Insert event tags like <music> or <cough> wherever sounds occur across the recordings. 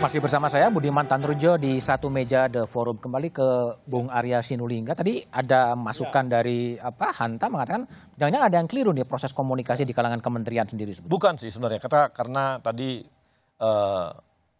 Masih bersama saya Budiman Tanrujo di satu meja The Forum kembali ke Bung Arya Sinulinga. Tadi ada masukan ya. dari apa Hanta mengatakan jangan-jangan ada yang keliru nih proses komunikasi di kalangan kementerian sendiri. Sebetulnya. Bukan sih sebenarnya kata karena tadi uh,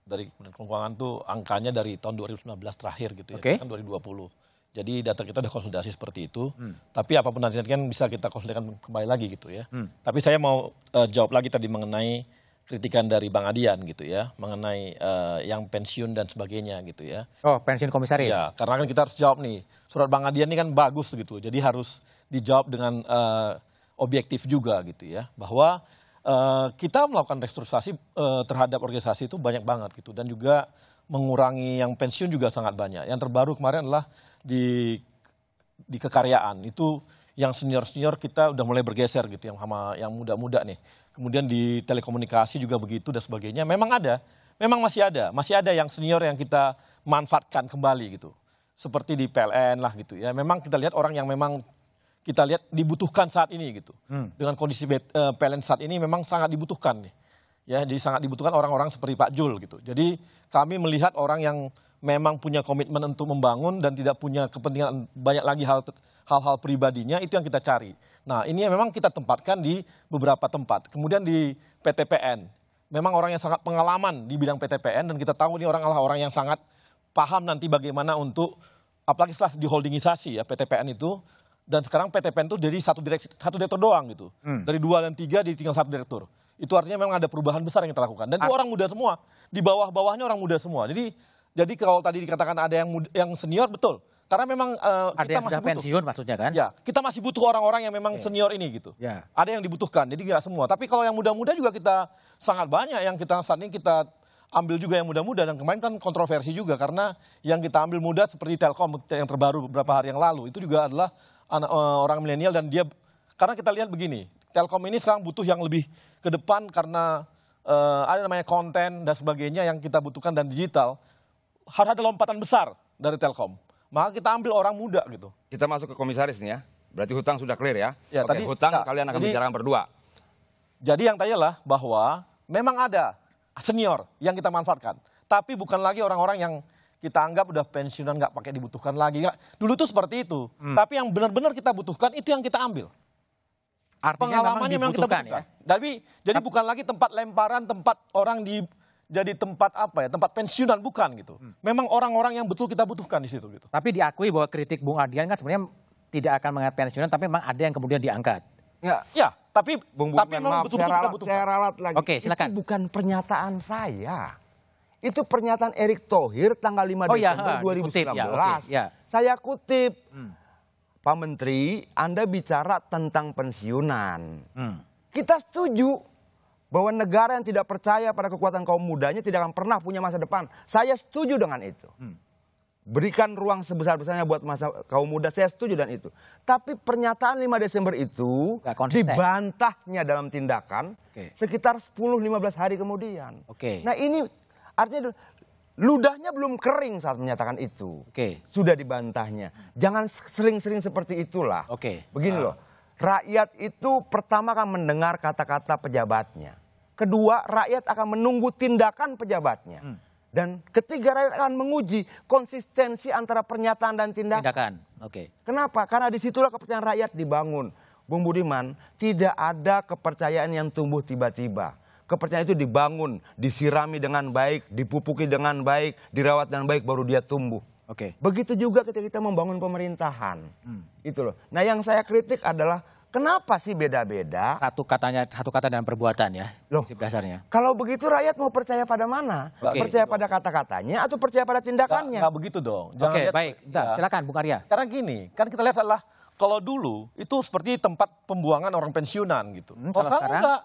dari Kementerian Keuangan tuh angkanya dari tahun 2019 terakhir gitu ya, okay. kan 2020. Jadi data kita sudah konsolidasi seperti itu. Hmm. Tapi apapun nanti kan bisa kita konsolidasikan kembali lagi gitu ya. Hmm. Tapi saya mau uh, jawab lagi tadi mengenai kritikan dari Bang Adian gitu ya mengenai uh, yang pensiun dan sebagainya gitu ya. Oh, pensiun komisaris. Ya, karena kan kita harus jawab nih. Surat Bang Adian ini kan bagus gitu. Jadi harus dijawab dengan uh, objektif juga gitu ya bahwa uh, kita melakukan restrukturisasi uh, terhadap organisasi itu banyak banget gitu dan juga mengurangi yang pensiun juga sangat banyak. Yang terbaru kemarin adalah di di kekaryaan itu yang senior-senior kita udah mulai bergeser gitu yang sama yang muda-muda nih. Kemudian di telekomunikasi juga begitu dan sebagainya. Memang ada, memang masih ada, masih ada yang senior yang kita manfaatkan kembali gitu. Seperti di PLN lah gitu ya. Memang kita lihat orang yang memang kita lihat dibutuhkan saat ini gitu. Hmm. Dengan kondisi eh, PLN saat ini memang sangat dibutuhkan nih. Ya, jadi sangat dibutuhkan orang-orang seperti Pak Jul gitu. Jadi kami melihat orang yang memang punya komitmen untuk membangun dan tidak punya kepentingan banyak lagi hal hal-hal pribadinya itu yang kita cari. Nah ini memang kita tempatkan di beberapa tempat. Kemudian di PTPN, memang orang yang sangat pengalaman di bidang PTPN dan kita tahu ini orang adalah orang yang sangat paham nanti bagaimana untuk apalagi setelah diholdingisasi ya PTPN itu dan sekarang PTPN itu jadi satu direksi, satu direktur doang gitu. Hmm. Dari dua dan tiga jadi tinggal satu direktur. Itu artinya memang ada perubahan besar yang kita lakukan. Dan itu orang muda semua. Di bawah-bawahnya orang muda semua. Jadi jadi kalau tadi dikatakan ada yang muda, yang senior betul. Karena memang uh, ada kita yang masih sudah butuh. pensiun maksudnya kan? Ya, kita masih butuh orang-orang yang memang iya. senior ini gitu. Ya. Ada yang dibutuhkan, jadi tidak semua. Tapi kalau yang muda-muda juga kita sangat banyak yang kita saat ini kita ambil juga yang muda-muda dan kemarin kan kontroversi juga karena yang kita ambil muda seperti Telkom yang terbaru beberapa hari yang lalu itu juga adalah anak, uh, orang milenial dan dia karena kita lihat begini, Telkom ini sekarang butuh yang lebih ke depan karena uh, ada namanya konten dan sebagainya yang kita butuhkan dan digital harus ada lompatan besar dari Telkom maka kita ambil orang muda gitu. Kita masuk ke komisaris nih ya. Berarti hutang sudah clear ya. ya Oke, tadi, hutang nah, kalian akan bicara bicarakan berdua. Jadi yang tanya lah bahwa memang ada senior yang kita manfaatkan. Tapi bukan lagi orang-orang yang kita anggap udah pensiunan nggak pakai dibutuhkan lagi. Dulu tuh seperti itu. Hmm. Tapi yang benar-benar kita butuhkan itu yang kita ambil. Artinya pengalamannya memang, memang kita butuhkan. Ya? Tapi jadi Tapi, bukan lagi tempat lemparan, tempat orang di jadi tempat apa ya, tempat pensiunan bukan gitu. Hmm. Memang orang-orang yang betul kita butuhkan di situ gitu. Tapi diakui bahwa kritik Bung Adian kan sebenarnya tidak akan mengangkat pensiunan, tapi memang ada yang kemudian diangkat. Ya, ya tapi Bung tapi memang betul-betul kita Saya ralat lagi. Oke, silakan. Itu bukan pernyataan saya. Itu pernyataan Erick Thohir tanggal 5 oh, iya, Desember ya, 2019. ya, ya. Saya kutip. Hmm. Pak Menteri, Anda bicara tentang pensiunan. Hmm. Kita setuju bahwa negara yang tidak percaya pada kekuatan kaum mudanya tidak akan pernah punya masa depan. Saya setuju dengan itu. Hmm. Berikan ruang sebesar-besarnya buat masa kaum muda, saya setuju dengan itu. Tapi pernyataan 5 Desember itu dibantahnya dalam tindakan okay. sekitar 10-15 hari kemudian. Okay. Nah ini artinya ludahnya belum kering saat menyatakan itu. Okay. Sudah dibantahnya. Jangan sering-sering seperti itulah. Okay. Begini uh. loh, rakyat itu pertama kan mendengar kata-kata pejabatnya. Kedua, rakyat akan menunggu tindakan pejabatnya. Hmm. Dan ketiga rakyat akan menguji konsistensi antara pernyataan dan tindakan. Tindakan, oke. Okay. Kenapa? Karena disitulah kepercayaan rakyat dibangun. Bung Budiman, tidak ada kepercayaan yang tumbuh tiba-tiba. Kepercayaan itu dibangun, disirami dengan baik, dipupuki dengan baik, dirawat dengan baik, baru dia tumbuh. Oke. Okay. Begitu juga ketika kita membangun pemerintahan, hmm. itu loh. Nah, yang saya kritik adalah Kenapa sih beda-beda? Satu katanya, satu kata dan perbuatan ya. Loh, dasarnya. Kalau begitu rakyat mau percaya pada mana? Okay. Percaya pada kata-katanya atau percaya pada tindakannya? Enggak begitu dong. Oke, okay, baik. ya. Silakan Bung Arya. Karena gini, kan kita lihat adalah kalau dulu itu seperti tempat pembuangan orang pensiunan gitu. Hmm, kalau sekarang enggak.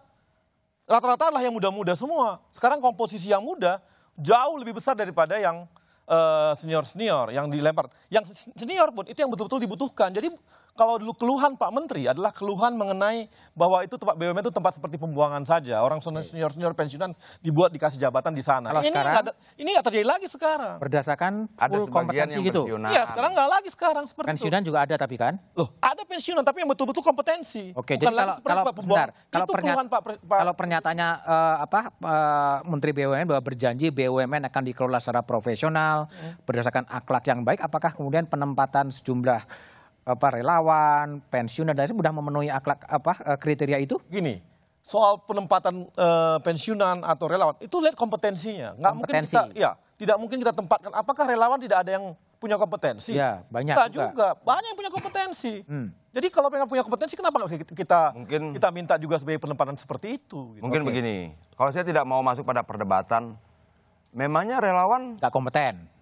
Rata-rata lah yang muda-muda semua. Sekarang komposisi yang muda jauh lebih besar daripada yang eh, senior-senior uh, senior -senior yang dilempar. Yang senior pun itu yang betul-betul dibutuhkan. Jadi kalau dulu keluhan Pak Menteri adalah keluhan mengenai bahwa itu tempat BUMN itu tempat seperti pembuangan saja. Orang iya. senior-senior pensiunan dibuat dikasih jabatan di sana. Kalau ini sekarang ada, ini nggak terjadi lagi sekarang. Berdasarkan ada kompetensi gitu. Iya sekarang nggak lagi sekarang seperti pensiunan itu. juga ada tapi kan? Loh ada pensiunan tapi yang betul-betul kompetensi. Oke Bukan jadi kalau kalau benar, kalau, pernyata, Pak, Pak, kalau pernyataannya uh, eh, apa uh, Menteri BUMN bahwa berjanji BUMN akan dikelola secara profesional hmm. berdasarkan akhlak yang baik, apakah kemudian penempatan sejumlah apa relawan, pensiunan dan sudah memenuhi akhlak apa e, kriteria itu? Gini, soal penempatan e, pensiunan atau relawan itu lihat kompetensinya. Nggak Kompetensi. mungkin kita, ya, tidak mungkin kita tempatkan. Apakah relawan tidak ada yang punya kompetensi? Ya, banyak juga. juga. Banyak yang punya kompetensi. Hmm. Jadi kalau pengen punya kompetensi, kenapa nggak kita mungkin, kita minta juga sebagai penempatan seperti itu? Gitu. Mungkin okay. begini, kalau saya tidak mau masuk pada perdebatan, memangnya relawan nggak kompeten?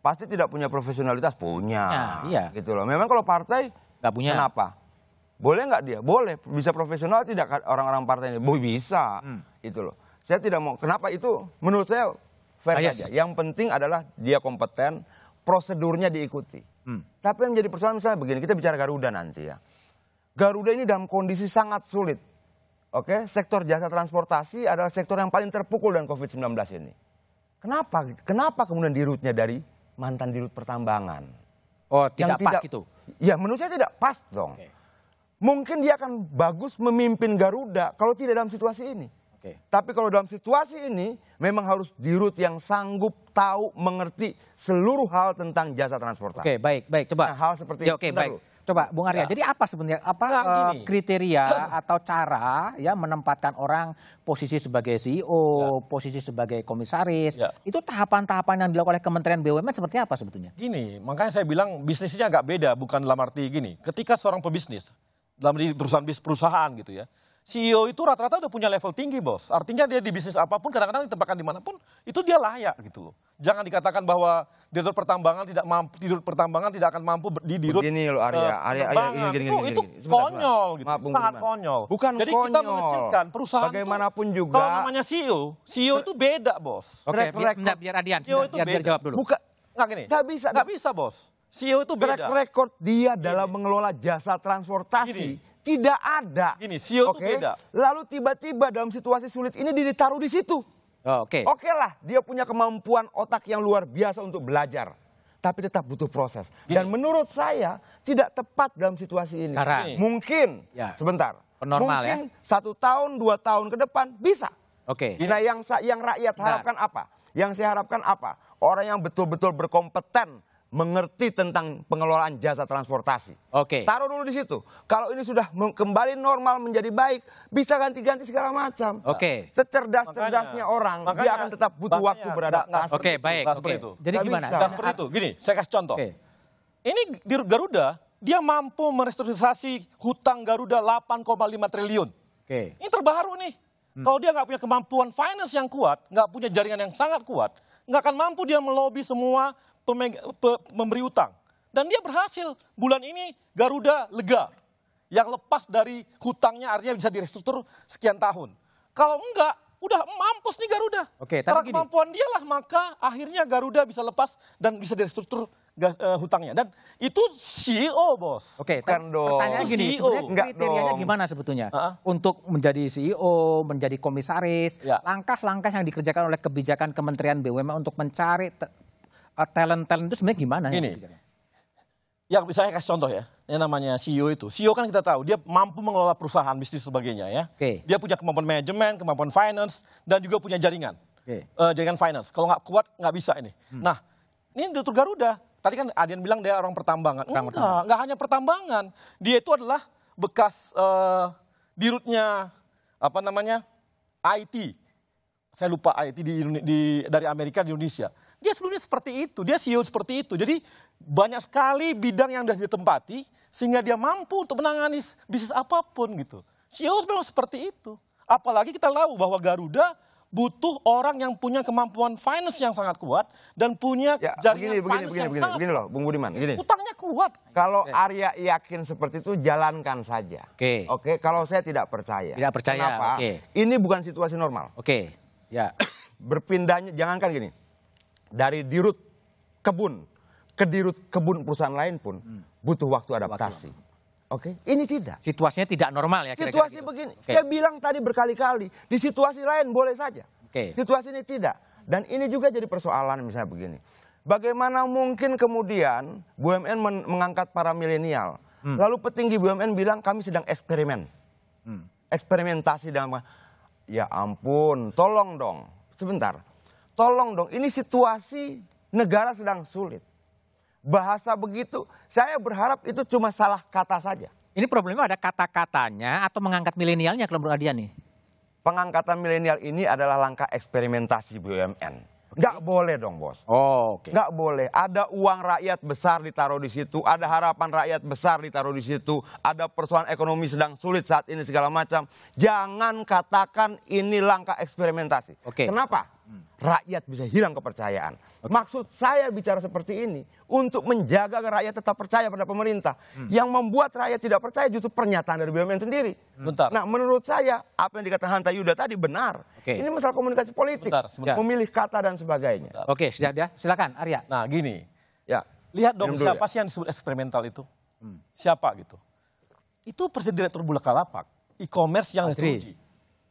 pasti tidak punya profesionalitas punya nah, iya gitu loh memang kalau partai nggak punya kenapa boleh nggak dia boleh bisa profesional tidak orang-orang partainya? ini boleh bisa hmm. itu loh saya tidak mau kenapa itu menurut saya fair ah, yes. aja yang penting adalah dia kompeten prosedurnya diikuti hmm. tapi yang menjadi persoalan misalnya begini kita bicara Garuda nanti ya Garuda ini dalam kondisi sangat sulit oke sektor jasa transportasi adalah sektor yang paling terpukul dengan COVID-19 ini kenapa kenapa kemudian dirutnya dari mantan dirut pertambangan. Oh, tidak yang pas tidak, gitu. Ya, menurut saya tidak pas dong. Okay. Mungkin dia akan bagus memimpin Garuda kalau tidak dalam situasi ini. Okay. Tapi kalau dalam situasi ini memang harus dirut yang sanggup tahu mengerti seluruh hal tentang jasa transportasi. Oke, okay, baik, baik. Coba. Nah, hal seperti ya, Oke, baik. Dulu. Coba Bung Arya, ya. jadi apa sebenarnya apa nah, uh, kriteria atau cara ya menempatkan orang posisi sebagai CEO, ya. posisi sebagai komisaris? Ya. Itu tahapan-tahapan yang dilakukan oleh Kementerian BUMN seperti apa sebetulnya? Gini, makanya saya bilang bisnisnya agak beda, bukan dalam arti gini. Ketika seorang pebisnis dalam perusahaan perusahaan gitu ya, CEO itu rata-rata udah punya level tinggi bos. Artinya dia di bisnis apapun, kadang-kadang ditempatkan dimanapun, itu dia layak gitu loh. Jangan dikatakan bahwa direktur pertambangan tidak mampu, direktur pertambangan tidak akan mampu di dirut. Ini loh Arya, eh, Arya, Arya ini gini, gini, itu, gini, itu konyol gitu, Maaf, sangat konyol. Bukan Jadi konyol. kita mengecilkan perusahaan Bagaimanapun itu, juga. Kalau namanya CEO, CEO itu beda bos. Oke, okay, biar, biar Adian, CEO biar, itu biar, biar jawab dulu. Bukan, nggak gini. Nggak bisa. Nggak bisa bos. CEO itu beda. Track record dia Gini. dalam mengelola jasa transportasi Gini. tidak ada. Gini, CEO okay. itu beda. Lalu tiba-tiba dalam situasi sulit ini ditaruh di situ. Oh, Oke. Okay. Oke okay lah, dia punya kemampuan otak yang luar biasa untuk belajar. Tapi tetap butuh proses. Gini. Dan menurut saya tidak tepat dalam situasi ini. Sekarang. Mungkin, ya. sebentar. Normal, ya. mungkin ya? satu tahun, dua tahun ke depan bisa. Oke. Okay. Nah yang, yang rakyat Benar. harapkan apa? Yang saya harapkan apa? Orang yang betul-betul berkompeten mengerti tentang pengelolaan jasa transportasi. Oke. Okay. Taruh dulu di situ. Kalau ini sudah kembali normal menjadi baik, bisa ganti-ganti segala macam. Oke. Okay. Secerdas-cerdasnya orang, makanya, dia akan tetap butuh makanya, waktu beradaptasi. Oke, okay, baik. Oke. Okay. Itu. Jadi Gak gimana? Bisa. seperti itu. Gini, saya kasih contoh. Okay. Ini di Garuda, dia mampu merestrukturisasi hutang Garuda 8,5 triliun. Oke. Okay. Ini terbaru nih. Hmm. Kalau dia nggak punya kemampuan finance yang kuat, nggak punya jaringan yang sangat kuat, nggak akan mampu dia melobi semua pemberi utang. Dan dia berhasil. Bulan ini Garuda lega. Yang lepas dari hutangnya artinya bisa direstruktur sekian tahun. Kalau enggak, udah mampus nih Garuda. Oke, tapi Karena gini. kemampuan dialah maka akhirnya Garuda bisa lepas dan bisa direstruktur gas, uh, hutangnya dan itu CEO bos. Oke, okay, pertanyaannya gini, CEO. sebenarnya kriterianya gimana sebetulnya uh -huh. untuk menjadi CEO, menjadi komisaris, ya. langkah-langkah ya. yang dikerjakan oleh kebijakan Kementerian BUMN untuk mencari eh, talent-talent itu sebenarnya gimana? Ya ini, ya saya kasih contoh ya, ini namanya CEO itu. CEO kan kita tahu, dia mampu mengelola perusahaan, bisnis sebagainya ya. Okay. Dia punya kemampuan manajemen, kemampuan finance, dan juga punya jaringan. Okay. Uh, eh, jaringan finance. Kalau nggak kuat, nggak bisa ini. Hmm. Nah, ini untuk Garuda. Tadi kan Adian bilang dia orang pertambangan. enggak, pertambangan. enggak hanya pertambangan. Dia itu adalah bekas uh, dirutnya apa namanya? IT. Saya lupa IT di, di dari Amerika di Indonesia. Dia sebelumnya seperti itu, dia CEO seperti itu. Jadi banyak sekali bidang yang sudah ditempati sehingga dia mampu untuk menangani bisnis apapun gitu. CEO memang seperti itu. Apalagi kita tahu bahwa Garuda butuh orang yang punya kemampuan finance yang sangat kuat dan punya ya, jaringan begini, finance begini, yang begini, sangat begini loh, Bung Budiman. Begini. Utangnya kuat. Kalau okay. Arya yakin seperti itu, jalankan saja. Oke. Okay. Oke. Okay, kalau saya tidak percaya. Tidak percaya. Kenapa? Okay. Ini bukan situasi normal. Oke. Okay. Ya. <coughs> Berpindahnya, jangankan gini, dari dirut kebun ke dirut kebun perusahaan lain pun hmm. butuh waktu adaptasi. Waktu. Oke, okay. ini tidak. Situasinya tidak normal ya. Kira -kira situasi gitu. begini, okay. saya bilang tadi berkali-kali di situasi lain boleh saja. Okay. Situasi ini tidak. Dan ini juga jadi persoalan misalnya begini. Bagaimana mungkin kemudian BUMN men mengangkat para milenial? Hmm. Lalu petinggi BUMN bilang kami sedang eksperimen. Hmm. Eksperimentasi dalam ya ampun, tolong dong. Sebentar. Tolong dong, ini situasi negara sedang sulit bahasa begitu. Saya berharap itu cuma salah kata saja. Ini problemnya ada kata-katanya atau mengangkat milenialnya kalau menurut Adian nih? Pengangkatan milenial ini adalah langkah eksperimentasi BUMN. Nggak boleh dong bos. Oh, oke. Okay. Nggak boleh. Ada uang rakyat besar ditaruh di situ, ada harapan rakyat besar ditaruh di situ, ada persoalan ekonomi sedang sulit saat ini segala macam. Jangan katakan ini langkah eksperimentasi. Oke. Okay. Kenapa? Hmm. rakyat bisa hilang kepercayaan. Okay. Maksud saya bicara seperti ini untuk menjaga rakyat tetap percaya pada pemerintah. Hmm. Yang membuat rakyat tidak percaya justru pernyataan dari BUMN sendiri. Bentar. Nah, menurut saya apa yang dikatakan Hanta Yuda tadi benar. Okay. Ini masalah komunikasi politik, Bentar, sebentar. memilih kata dan sebagainya. Oke, Oke, sudah ya. Silakan Arya. Nah, gini. Ya. Lihat dong Minum siapa ya. sih yang disebut eksperimental itu? Hmm. Siapa gitu? Itu Presiden Direktur Bulakalapak e-commerce yang teruji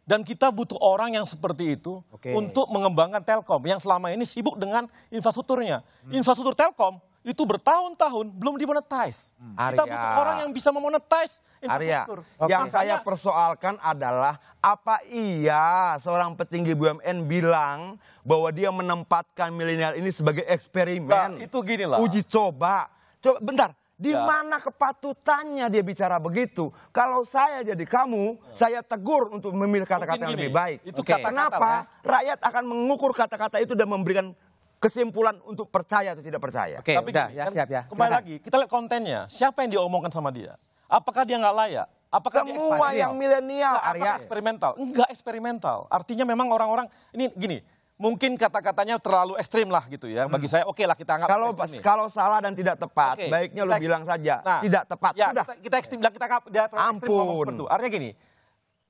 dan kita butuh orang yang seperti itu okay. untuk mengembangkan Telkom yang selama ini sibuk dengan infrastrukturnya. Hmm. Infrastruktur Telkom itu bertahun-tahun belum dimonetize. Hmm. Kita Arya. butuh orang yang bisa memonetize infrastruktur. Arya, okay. yang saya persoalkan adalah apa iya seorang petinggi BUMN bilang bahwa dia menempatkan milenial ini sebagai eksperimen. Nah, itu gini lah. Uji coba. Coba bentar, di ya. mana kepatutannya dia bicara begitu? Kalau saya jadi kamu, ya. saya tegur untuk memilih kata-kata yang lebih baik. Itu okay. kata, apa? Kenapa? Rakyat akan mengukur kata-kata itu dan memberikan kesimpulan untuk percaya atau tidak percaya. Oke, okay, Tapi ya, kan siap ya. Kembali Silahkan. lagi, kita lihat kontennya. Siapa yang diomongkan sama dia? Apakah dia nggak layak? Apakah Semua yang milenial, Arya. eksperimental? Enggak eksperimental. Artinya memang orang-orang, ini gini, mungkin kata-katanya terlalu ekstrim lah gitu ya. Bagi hmm. saya oke okay lah kita anggap kalau kalau salah dan tidak tepat, okay. baiknya lu bilang saja nah, tidak tepat. Ya, Udah. Kita, kita ekstrim bilang kita tidak terlalu Ampun. ekstrim seperti itu. Artinya gini,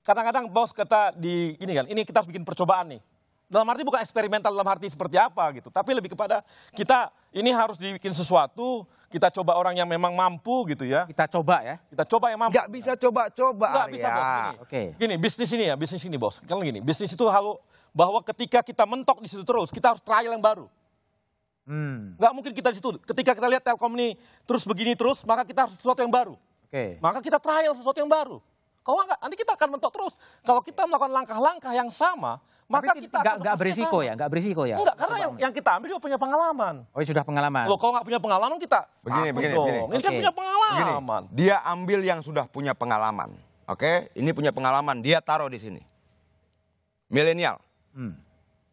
kadang-kadang bos kata di ini kan, ini kita harus bikin percobaan nih. Dalam arti bukan eksperimental dalam arti seperti apa gitu, tapi lebih kepada kita ini harus dibikin sesuatu, kita coba orang yang memang mampu gitu ya. Kita coba ya. Kita coba yang mampu. Gak bisa coba-coba. Gak bisa bos. Ya. Oke. Okay. Gini bisnis ini ya, bisnis ini bos. Kalau gini, bisnis itu hal bahwa ketika kita mentok di situ terus, kita harus trial yang baru. Hmm. Gak mungkin kita di situ. Ketika kita lihat Telkom ini terus begini terus, maka kita harus sesuatu yang baru. Okay. Maka kita trial sesuatu yang baru. Kalau enggak, nanti kita akan mentok terus. Kalau kita melakukan langkah-langkah yang sama, maka kita gak, akan gak berisiko ya, gak berisiko ya. Enggak, karena yang, yang kita ambil juga punya pengalaman. Oh, ya sudah pengalaman. Loh, kalau nggak punya pengalaman kita begini, begini, dong. begini. Ini okay. kan punya pengalaman. Begini, dia ambil yang sudah punya pengalaman. Oke, okay? ini punya pengalaman, dia taruh di sini. Milenial. Hmm.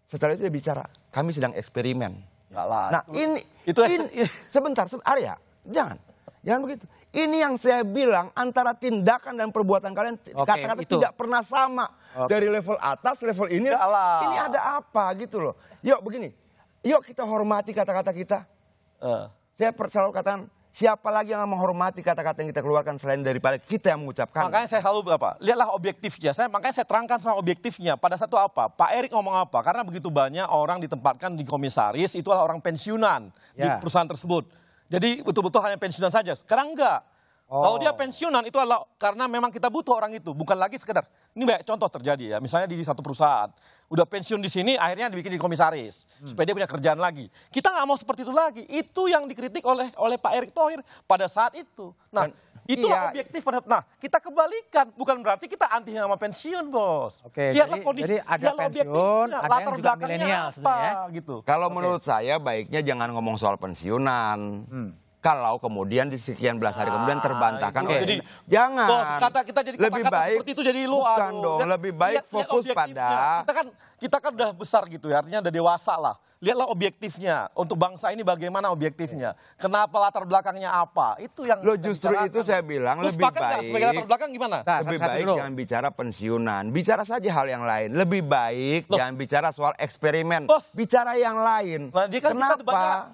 Setelah itu dia bicara, kami sedang eksperimen. Yalah, nah ini, itu... ini sebentar, sebentar, Arya, jangan. Jangan begitu. Ini yang saya bilang antara tindakan dan perbuatan kalian kata-kata tidak pernah sama Oke. dari level atas level ini. Yalah. Ini ada apa gitu loh. Yuk begini. Yuk kita hormati kata-kata kita. Uh. Saya selalu katakan Siapa lagi yang menghormati kata-kata yang kita keluarkan selain daripada kita yang mengucapkan? Makanya saya selalu berapa? Lihatlah objektifnya. Saya makanya saya terangkan sama objektifnya. Pada satu apa? Pak Erik ngomong apa? Karena begitu banyak orang ditempatkan di komisaris itu adalah orang pensiunan ya. di perusahaan tersebut. Jadi betul-betul hanya pensiunan saja. Sekarang enggak. Oh. Kalau dia pensiunan itu adalah karena memang kita butuh orang itu, bukan lagi sekedar ini banyak contoh terjadi ya. Misalnya di satu perusahaan, udah pensiun di sini, akhirnya dibikin di komisaris hmm. supaya dia punya kerjaan lagi. Kita nggak mau seperti itu lagi. Itu yang dikritik oleh oleh Pak Erick Thohir pada saat itu. Nah, Dan, itu iya. objektif pada. Nah, kita kebalikan, bukan berarti kita anti sama pensiun, bos. Oke. Biarlah jadi, kondisi, jadi ada pensiun, ada latar yang juga belakangnya apa, ya. gitu. Kalau okay. menurut saya baiknya jangan ngomong soal pensiunan. Hmm kalau kemudian di sekian belas hari kemudian ah, terbantahkan iya. oleh jadi, jangan bos, kata kita jadi lebih kata baik seperti itu jadi lu bukan aduh, dong lebih baik lihat, fokus lihat pada kita kan kita kan udah besar gitu ya artinya udah dewasa lah lihatlah objektifnya untuk bangsa ini bagaimana objektifnya kenapa latar belakangnya apa itu yang lo justru bicarakan. itu saya bilang Terus lebih baik sebagai latar belakang gimana nah, lebih baik jangan bicara pensiunan bicara saja hal yang lain lebih baik Loh. jangan bicara soal eksperimen Bos. bicara yang lain nah, dia kan kenapa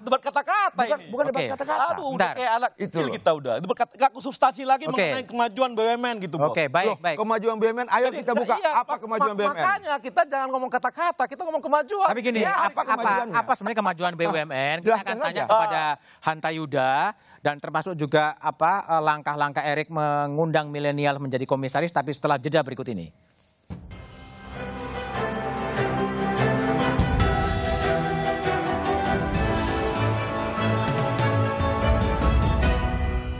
debat, kata-kata bukan, ini. bukan debat kata-kata udah kayak anak itu kecil kita udah. itu Berkat gak substansi lagi okay. mengenai kemajuan BUMN gitu, Oke, okay, baik, loh, baik. Kemajuan BUMN, ayo Jadi, kita buka iya, apa kemajuan BUMN. Makanya kita jangan ngomong kata-kata, kita ngomong kemajuan. Tapi gini, ya, apa apa, apa sebenarnya kemajuan BUMN? Kita akan tanya kepada Hanta Yuda dan termasuk juga apa eh, langkah-langkah Erik mengundang milenial menjadi komisaris tapi setelah jeda berikut ini.